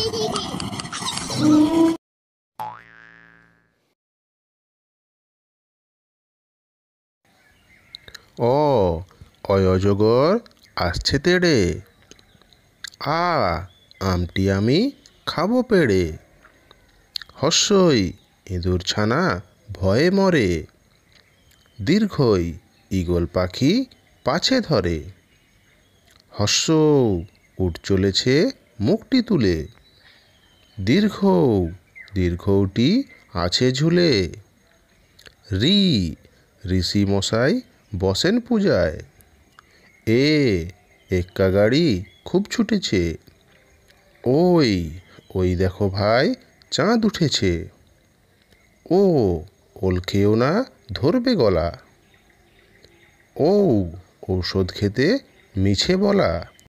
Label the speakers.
Speaker 1: ও অয়জগর আসছে তেড়ে আ আমটি আমি খাবো পেড়ে হস্যই ইঁদুর ছানা ভয়ে মরে দীর্ঘই ইগল পাখি পাছে ধরে হস্য উঠ চলেছে মুখটি তুলে দীর্ঘ দীর্ঘটি আছে ঝুলে রি ঋষি মশাই বসেন পূজায় এ এক্কা গাড়ি খুব ছুটেছে ওই ওই দেখো ভাই চাঁদ উঠেছে ও ওল খেয়েও না ধরবে গলা ও ঔষধ খেতে মিছে বলা